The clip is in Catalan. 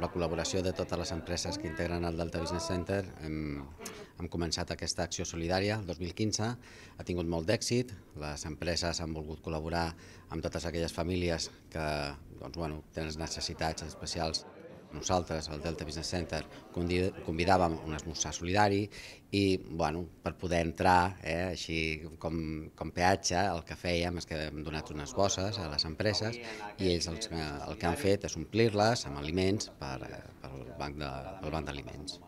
la col·laboració de totes les empreses que integren el Delta Business Center, hem, hem començat aquesta acció solidària el 2015, ha tingut molt d'èxit, les empreses han volgut col·laborar amb totes aquelles famílies que doncs, bueno, tenen necessitats especials nosaltres, al Delta Business Center, convidàvem un esmorzar solidari i bueno, per poder entrar, eh, així com, com peatge, el que fèiem és que hem donat unes bosses a les empreses i ells el, eh, el que han fet és omplir-les amb aliments per, eh, per, banc de, pel banc d'aliments.